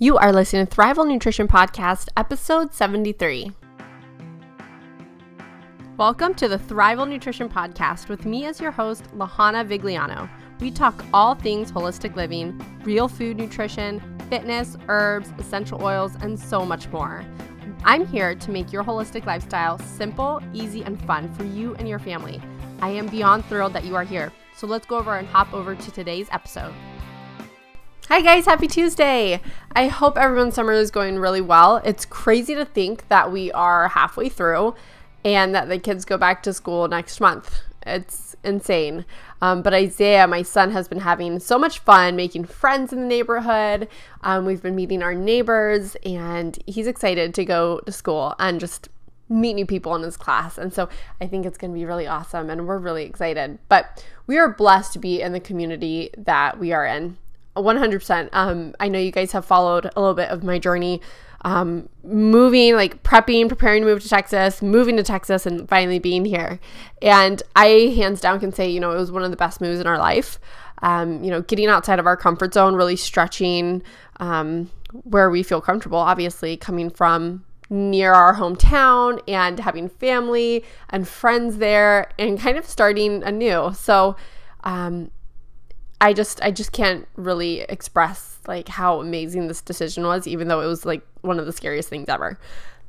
You are listening to Thrival Nutrition Podcast, episode 73. Welcome to the Thrival Nutrition Podcast with me as your host, Lahana Vigliano. We talk all things holistic living, real food nutrition, fitness, herbs, essential oils, and so much more. I'm here to make your holistic lifestyle simple, easy, and fun for you and your family. I am beyond thrilled that you are here. So let's go over and hop over to today's episode. Hi guys, happy Tuesday. I hope everyone's summer is going really well. It's crazy to think that we are halfway through and that the kids go back to school next month. It's insane. Um, but Isaiah, my son, has been having so much fun making friends in the neighborhood. Um, we've been meeting our neighbors, and he's excited to go to school and just meet new people in his class. And so I think it's going to be really awesome, and we're really excited. But we are blessed to be in the community that we are in. 100%. Um, I know you guys have followed a little bit of my journey um, moving, like prepping, preparing to move to Texas, moving to Texas, and finally being here. And I, hands down, can say, you know, it was one of the best moves in our life. Um, you know, getting outside of our comfort zone, really stretching um, where we feel comfortable, obviously, coming from near our hometown and having family and friends there and kind of starting anew. So, um, I just I just can't really express like how amazing this decision was, even though it was like one of the scariest things ever.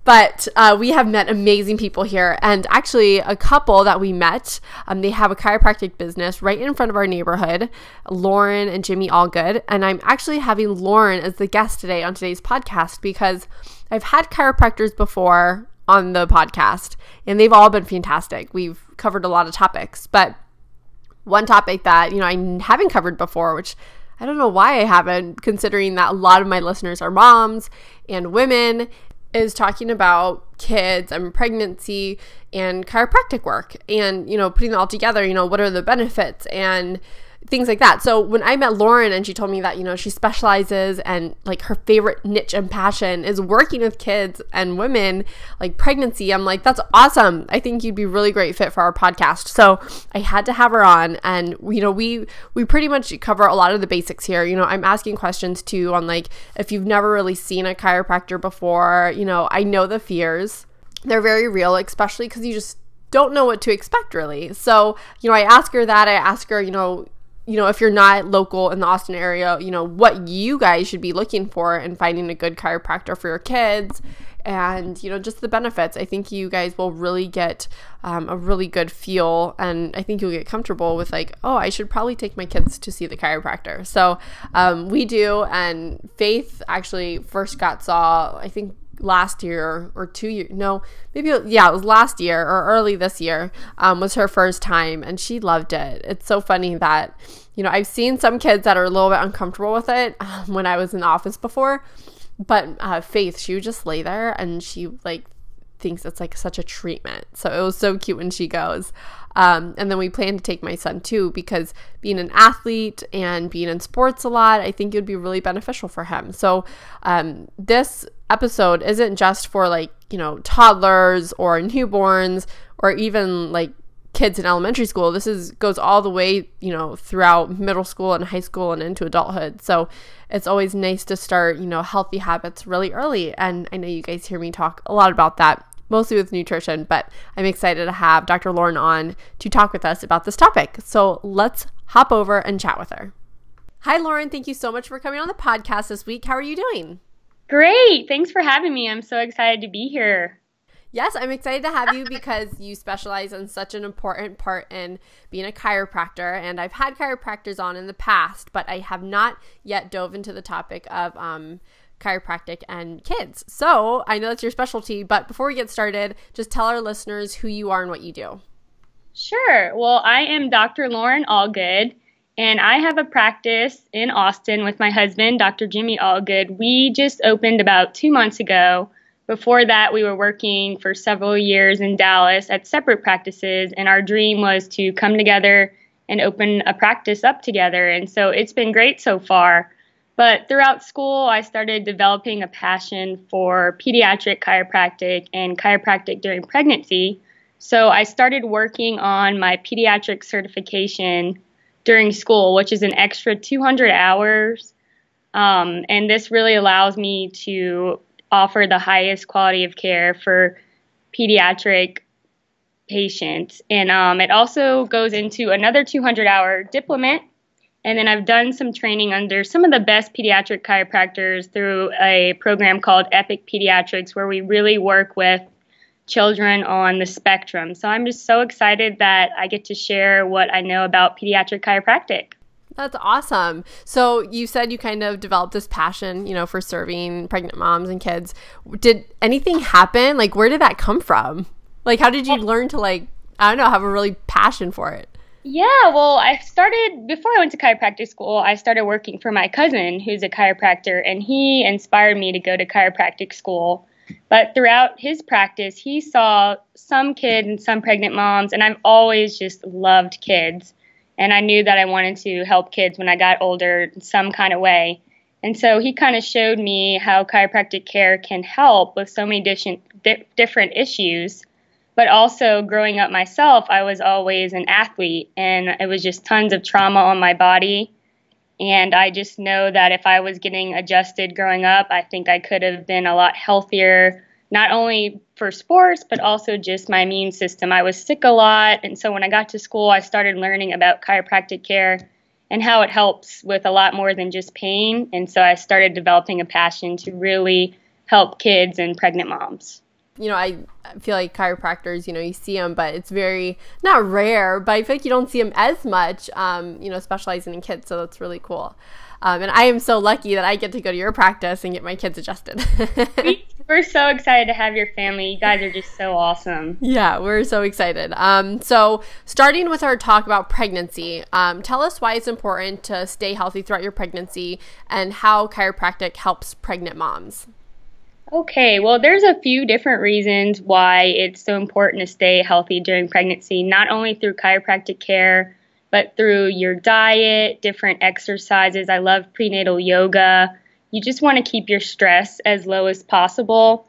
But uh, we have met amazing people here, and actually a couple that we met. Um, they have a chiropractic business right in front of our neighborhood. Lauren and Jimmy Allgood, and I'm actually having Lauren as the guest today on today's podcast because I've had chiropractors before on the podcast, and they've all been fantastic. We've covered a lot of topics, but one topic that, you know, I haven't covered before, which I don't know why I haven't, considering that a lot of my listeners are moms and women, is talking about kids and pregnancy and chiropractic work and, you know, putting it all together, you know, what are the benefits and things like that. So when I met Lauren and she told me that, you know, she specializes and like her favorite niche and passion is working with kids and women, like pregnancy, I'm like, that's awesome. I think you'd be really great fit for our podcast. So I had to have her on and you know, we we pretty much cover a lot of the basics here. You know, I'm asking questions too on like if you've never really seen a chiropractor before, you know, I know the fears. They're very real, especially because you just don't know what to expect really. So, you know, I ask her that. I ask her, you know, you know, if you're not local in the Austin area, you know, what you guys should be looking for and finding a good chiropractor for your kids and, you know, just the benefits. I think you guys will really get um, a really good feel and I think you'll get comfortable with, like, oh, I should probably take my kids to see the chiropractor. So um, we do. And Faith actually first got saw, I think, last year or two years no maybe yeah it was last year or early this year um, was her first time and she loved it it's so funny that you know i've seen some kids that are a little bit uncomfortable with it um, when i was in the office before but uh, faith she would just lay there and she like thinks it's like such a treatment so it was so cute when she goes um, and then we plan to take my son too, because being an athlete and being in sports a lot, I think it would be really beneficial for him. So um, this episode isn't just for like, you know, toddlers or newborns or even like kids in elementary school. This is goes all the way, you know, throughout middle school and high school and into adulthood. So it's always nice to start, you know, healthy habits really early. And I know you guys hear me talk a lot about that mostly with nutrition, but I'm excited to have Dr. Lauren on to talk with us about this topic. So let's hop over and chat with her. Hi, Lauren. Thank you so much for coming on the podcast this week. How are you doing? Great. Thanks for having me. I'm so excited to be here. Yes, I'm excited to have you because you specialize in such an important part in being a chiropractor. And I've had chiropractors on in the past, but I have not yet dove into the topic of um, chiropractic, and kids. So I know that's your specialty, but before we get started, just tell our listeners who you are and what you do. Sure. Well, I am Dr. Lauren Allgood, and I have a practice in Austin with my husband, Dr. Jimmy Allgood. We just opened about two months ago. Before that, we were working for several years in Dallas at separate practices, and our dream was to come together and open a practice up together. And so it's been great so far. But throughout school, I started developing a passion for pediatric chiropractic and chiropractic during pregnancy. So I started working on my pediatric certification during school, which is an extra 200 hours. Um, and this really allows me to offer the highest quality of care for pediatric patients. And um, it also goes into another 200 hour diplomat and then I've done some training under some of the best pediatric chiropractors through a program called Epic Pediatrics, where we really work with children on the spectrum. So I'm just so excited that I get to share what I know about pediatric chiropractic. That's awesome. So you said you kind of developed this passion, you know, for serving pregnant moms and kids. Did anything happen? Like where did that come from? Like how did you learn to like I don't know, have a really passion for it? Yeah, well, I started before I went to chiropractic school, I started working for my cousin who's a chiropractor, and he inspired me to go to chiropractic school. But throughout his practice, he saw some kids and some pregnant moms, and I've always just loved kids. And I knew that I wanted to help kids when I got older in some kind of way. And so he kind of showed me how chiropractic care can help with so many different different issues. But also growing up myself, I was always an athlete and it was just tons of trauma on my body. And I just know that if I was getting adjusted growing up, I think I could have been a lot healthier, not only for sports, but also just my immune system. I was sick a lot. And so when I got to school, I started learning about chiropractic care and how it helps with a lot more than just pain. And so I started developing a passion to really help kids and pregnant moms you know, I feel like chiropractors, you know, you see them, but it's very not rare, but I feel like you don't see them as much, um, you know, specializing in kids. So that's really cool. Um, and I am so lucky that I get to go to your practice and get my kids adjusted. we're so excited to have your family. You guys are just so awesome. Yeah, we're so excited. Um, so, starting with our talk about pregnancy, um, tell us why it's important to stay healthy throughout your pregnancy and how chiropractic helps pregnant moms. Okay, well, there's a few different reasons why it's so important to stay healthy during pregnancy, not only through chiropractic care, but through your diet, different exercises. I love prenatal yoga. You just want to keep your stress as low as possible.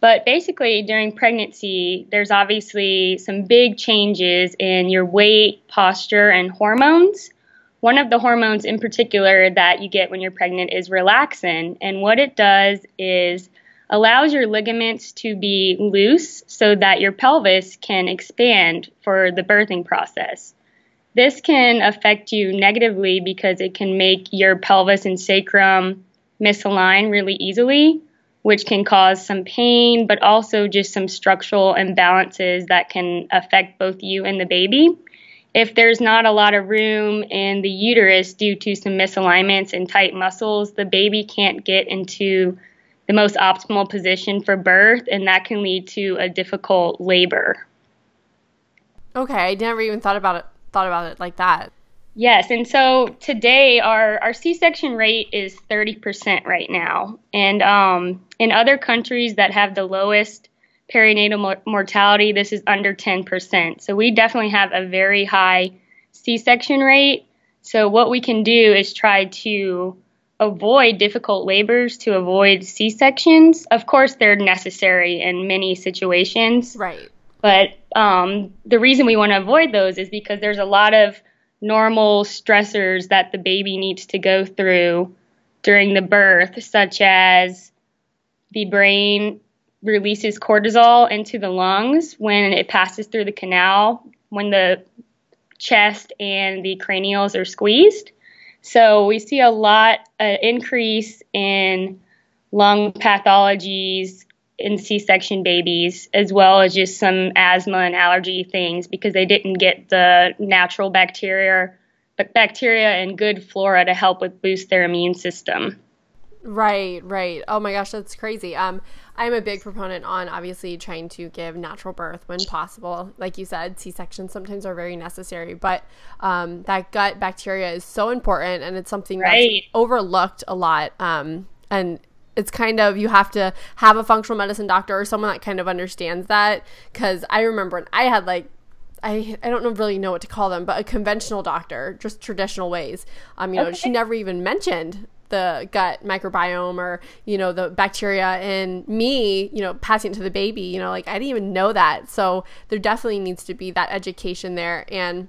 But basically, during pregnancy, there's obviously some big changes in your weight, posture, and hormones. One of the hormones in particular that you get when you're pregnant is relaxin. And what it does is allows your ligaments to be loose so that your pelvis can expand for the birthing process. This can affect you negatively because it can make your pelvis and sacrum misalign really easily, which can cause some pain, but also just some structural imbalances that can affect both you and the baby. If there's not a lot of room in the uterus due to some misalignments and tight muscles, the baby can't get into the most optimal position for birth, and that can lead to a difficult labor. Okay, I never even thought about it thought about it like that. Yes, and so today our, our C-section rate is 30% right now, and um, in other countries that have the lowest perinatal mor- mortality, this is under 10%. So we definitely have a very high C-section rate. So what we can do is try to avoid difficult labors, to avoid C sections. Of course, they're necessary in many situations. Right. But um, the reason we want to avoid those is because there's a lot of normal stressors that the baby needs to go through during the birth, such as the brain releases cortisol into the lungs when it passes through the canal, when the chest and the cranials are squeezed. So we see a lot uh, increase in lung pathologies in C-section babies, as well as just some asthma and allergy things because they didn't get the natural bacteria, bacteria and good flora to help with boost their immune system. Right, right. Oh my gosh, that's crazy. Um, I'm a big proponent on obviously trying to give natural birth when possible. Like you said, C sections sometimes are very necessary, but um, that gut bacteria is so important and it's something right. that's overlooked a lot. Um, and it's kind of you have to have a functional medicine doctor or someone that kind of understands that because I remember when I had like I, I don't really know what to call them, but a conventional doctor, just traditional ways. Um, you know, she never even mentioned the gut microbiome or you know the bacteria in me you know passing it to the baby you know like i didn't even know that so there definitely needs to be that education there and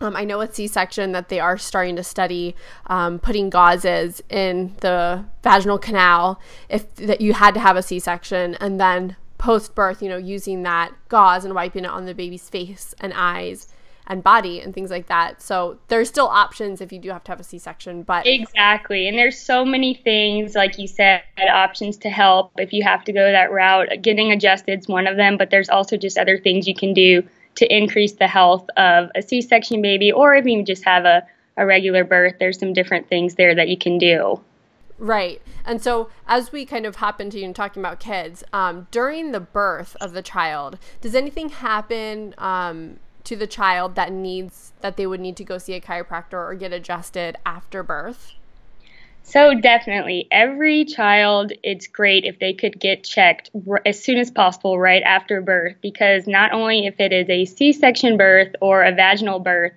um, I know with C-section that they are starting to study um, putting gauzes in the vaginal canal if that you had to have a C-section, and then post birth, you know, using that gauze and wiping it on the baby's face and eyes and body and things like that. So there's still options if you do have to have a C-section, but Exactly. And there's so many things like you said options to help if you have to go that route. Getting adjusted is one of them, but there's also just other things you can do to increase the health of a C-section baby or if you just have a a regular birth, there's some different things there that you can do. Right. And so, as we kind of hop into you know, talking about kids, um, during the birth of the child, does anything happen um, to the child that needs that they would need to go see a chiropractor or get adjusted after birth? So definitely, every child, it's great if they could get checked r- as soon as possible right after birth because not only if it is a C-section birth or a vaginal birth,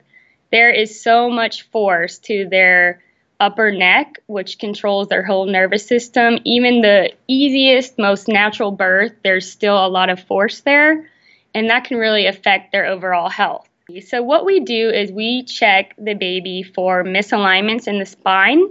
there is so much force to their upper neck, which controls their whole nervous system. Even the easiest, most natural birth, there's still a lot of force there and that can really affect their overall health. So, what we do is we check the baby for misalignments in the spine,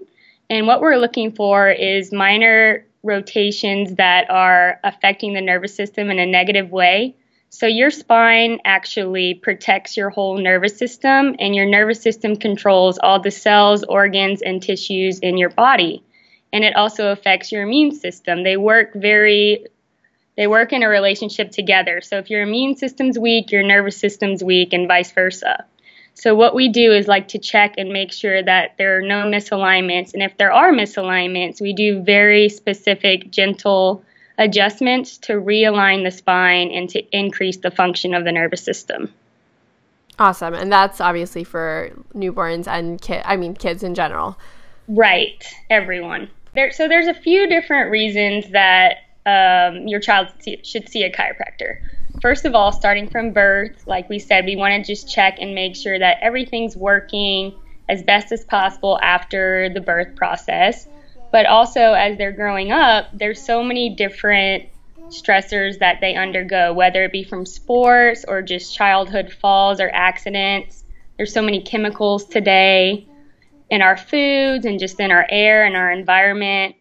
and what we're looking for is minor rotations that are affecting the nervous system in a negative way. So, your spine actually protects your whole nervous system, and your nervous system controls all the cells, organs, and tissues in your body. And it also affects your immune system. They work very they work in a relationship together. So if your immune system's weak, your nervous system's weak, and vice versa. So what we do is like to check and make sure that there are no misalignments. And if there are misalignments, we do very specific, gentle adjustments to realign the spine and to increase the function of the nervous system. Awesome. And that's obviously for newborns and kid I mean kids in general. Right. Everyone. There so there's a few different reasons that um, your child should see a chiropractor. First of all, starting from birth, like we said, we want to just check and make sure that everything's working as best as possible after the birth process. But also, as they're growing up, there's so many different stressors that they undergo, whether it be from sports or just childhood falls or accidents. There's so many chemicals today in our foods and just in our air and our environment.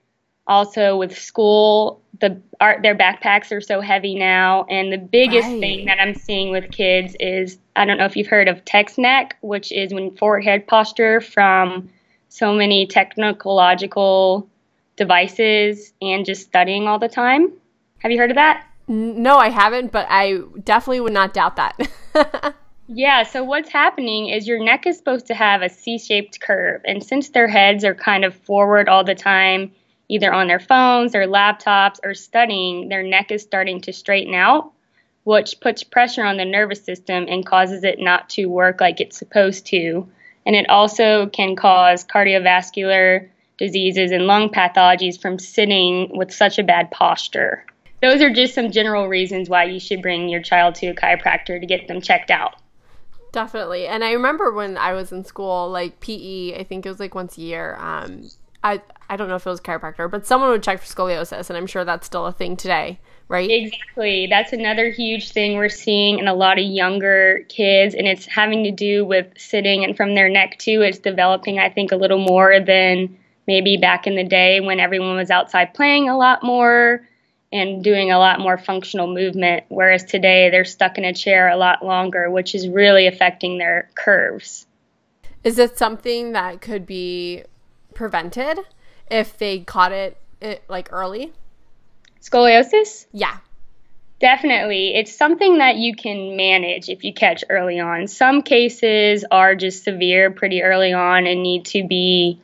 Also, with school the art their backpacks are so heavy now and the biggest right. thing that i'm seeing with kids is i don't know if you've heard of neck, which is when forward head posture from so many technological devices and just studying all the time have you heard of that no i haven't but i definitely would not doubt that yeah so what's happening is your neck is supposed to have a c-shaped curve and since their heads are kind of forward all the time either on their phones or laptops or studying, their neck is starting to straighten out, which puts pressure on the nervous system and causes it not to work like it's supposed to. And it also can cause cardiovascular diseases and lung pathologies from sitting with such a bad posture. Those are just some general reasons why you should bring your child to a chiropractor to get them checked out. Definitely. And I remember when I was in school, like PE, I think it was like once a year, um, I I don't know if it was chiropractor, but someone would check for scoliosis, and I'm sure that's still a thing today, right? Exactly. That's another huge thing we're seeing in a lot of younger kids, and it's having to do with sitting and from their neck too. It's developing, I think, a little more than maybe back in the day when everyone was outside playing a lot more and doing a lot more functional movement, whereas today they're stuck in a chair a lot longer, which is really affecting their curves. Is it something that could be prevented if they caught it, it like early? Scoliosis? Yeah. Definitely. It's something that you can manage if you catch early on. Some cases are just severe pretty early on and need to be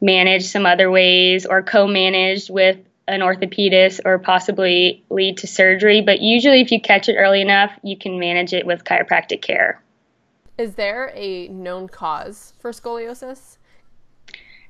managed some other ways or co managed with an orthopedist or possibly lead to surgery. But usually, if you catch it early enough, you can manage it with chiropractic care. Is there a known cause for scoliosis?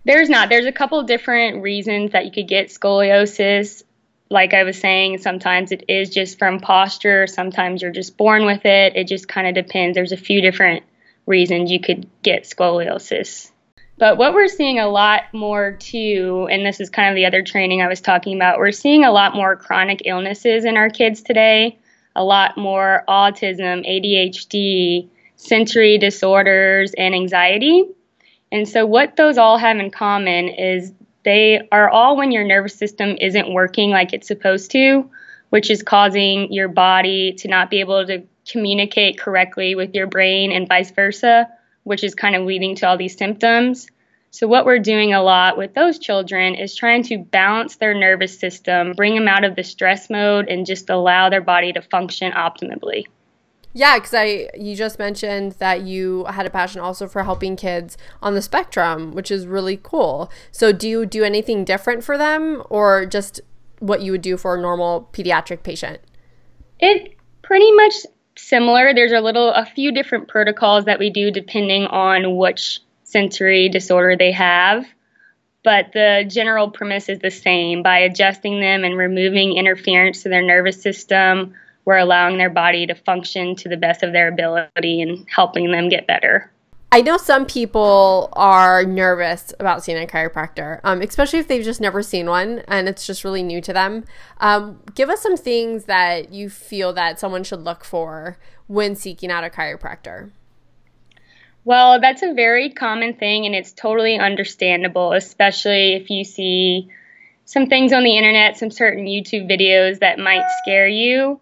There's not. There's a couple different reasons that you could get scoliosis. Like I was saying, sometimes it is just from posture. Sometimes you're just born with it. It just kind of depends. There's a few different reasons you could get scoliosis. But what we're seeing a lot more too, and this is kind of the other training I was talking about, we're seeing a lot more chronic illnesses in our kids today, a lot more autism, ADHD, sensory disorders, and anxiety. And so, what those all have in common is they are all when your nervous system isn't working like it's supposed to, which is causing your body to not be able to communicate correctly with your brain and vice versa, which is kind of leading to all these symptoms. So, what we're doing a lot with those children is trying to balance their nervous system, bring them out of the stress mode, and just allow their body to function optimally. Yeah, because I you just mentioned that you had a passion also for helping kids on the spectrum, which is really cool. So do you do anything different for them, or just what you would do for a normal pediatric patient? It pretty much similar. There's a little, a few different protocols that we do depending on which sensory disorder they have. But the general premise is the same by adjusting them and removing interference to their nervous system we're allowing their body to function to the best of their ability and helping them get better. I know some people are nervous about seeing a chiropractor, um, especially if they've just never seen one and it's just really new to them. Um, give us some things that you feel that someone should look for when seeking out a chiropractor. Well, that's a very common thing and it's totally understandable, especially if you see some things on the internet, some certain YouTube videos that might scare you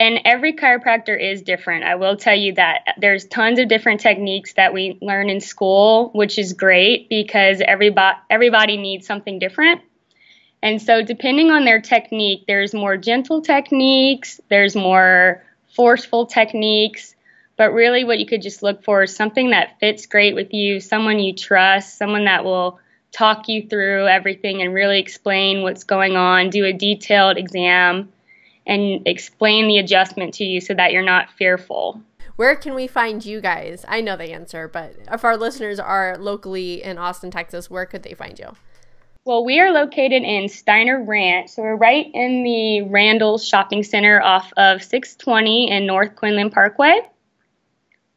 and every chiropractor is different. I will tell you that there's tons of different techniques that we learn in school, which is great because everybody everybody needs something different. And so depending on their technique, there's more gentle techniques, there's more forceful techniques, but really what you could just look for is something that fits great with you, someone you trust, someone that will talk you through everything and really explain what's going on, do a detailed exam and explain the adjustment to you so that you're not fearful. Where can we find you guys? I know the answer, but if our listeners are locally in Austin, Texas, where could they find you? Well, we are located in Steiner Ranch. So we're right in the Randall's Shopping Center off of 620 and North Quinlan Parkway.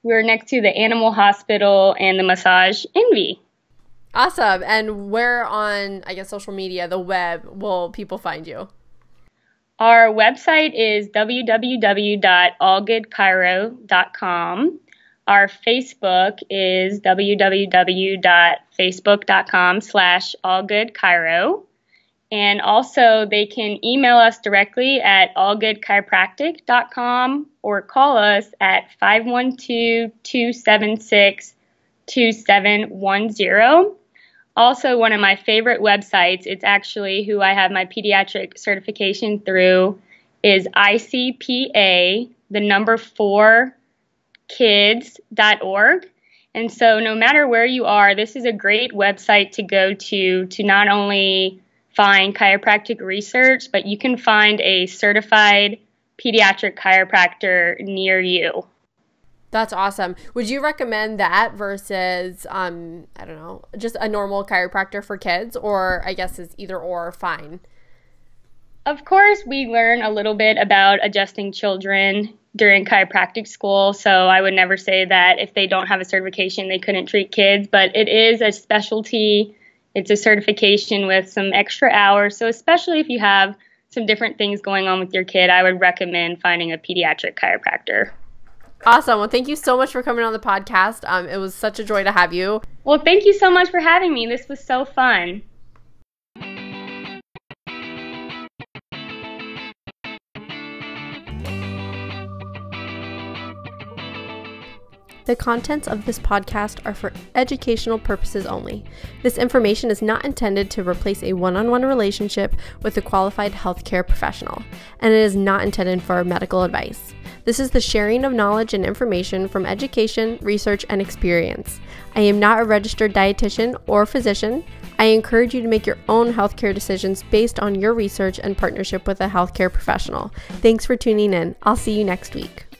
We're next to the Animal Hospital and the Massage Envy. Awesome. And where on, I guess, social media, the web, will people find you? Our website is www.allgoodcairo.com. Our Facebook is www.facebook.com slash allgoodcairo. And also, they can email us directly at allgoodchiropractic.com or call us at 512 276 2710 also one of my favorite websites. It's actually who I have my pediatric certification through is ICPA, the number four kids.org. And so no matter where you are, this is a great website to go to to not only find chiropractic research, but you can find a certified pediatric chiropractor near you. That's awesome. Would you recommend that versus, um, I don't know, just a normal chiropractor for kids, or I guess is either or fine? Of course, we learn a little bit about adjusting children during chiropractic school, so I would never say that if they don't have a certification, they couldn't treat kids, but it is a specialty. It's a certification with some extra hours, so especially if you have some different things going on with your kid, I would recommend finding a pediatric chiropractor. Awesome. Well, thank you so much for coming on the podcast. Um, it was such a joy to have you. Well, thank you so much for having me. This was so fun. The contents of this podcast are for educational purposes only. This information is not intended to replace a one on one relationship with a qualified healthcare professional, and it is not intended for medical advice. This is the sharing of knowledge and information from education, research, and experience. I am not a registered dietitian or physician. I encourage you to make your own healthcare decisions based on your research and partnership with a healthcare professional. Thanks for tuning in. I'll see you next week.